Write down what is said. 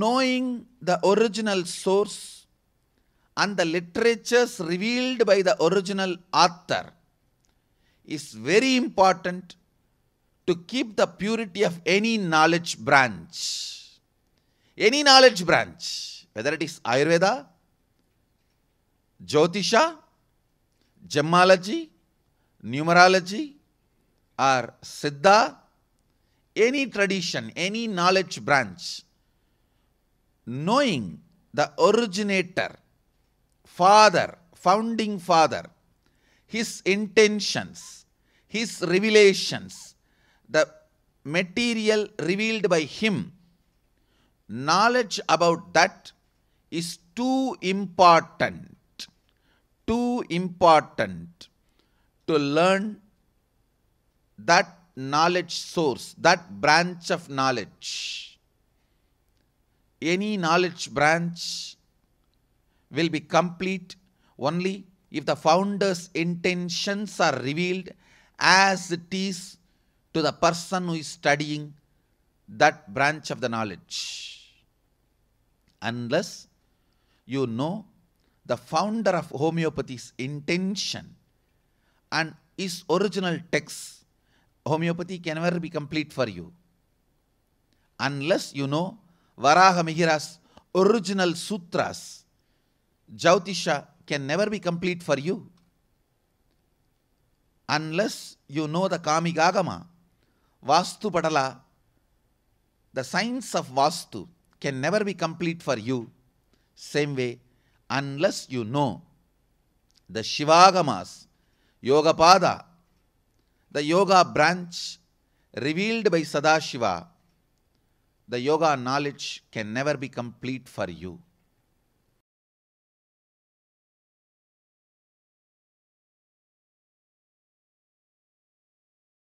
knowing the original source and the literatures revealed by the original author is very important to keep the purity of any knowledge branch. Any knowledge branch, whether it is Ayurveda, Jyotisha, Gemology, Numerology, or Siddha, any tradition, any knowledge branch knowing the originator, father, founding father, his intentions, his revelations, the material revealed by him, knowledge about that is too important, too important to learn that knowledge source, that branch of knowledge any knowledge branch will be complete only if the founder's intentions are revealed as it is to the person who is studying that branch of the knowledge. Unless you know the founder of homeopathy's intention and his original text, homeopathy can never be complete for you. Unless you know Varaha Mihira's original sutras, Jyotisha can never be complete for you unless you know the Kamigagama, Vastu Padala, the science of Vastu can never be complete for you. Same way, unless you know the Shivagamas, Yogapada, the yoga branch revealed by Sadashiva, the yoga knowledge can never be complete for you.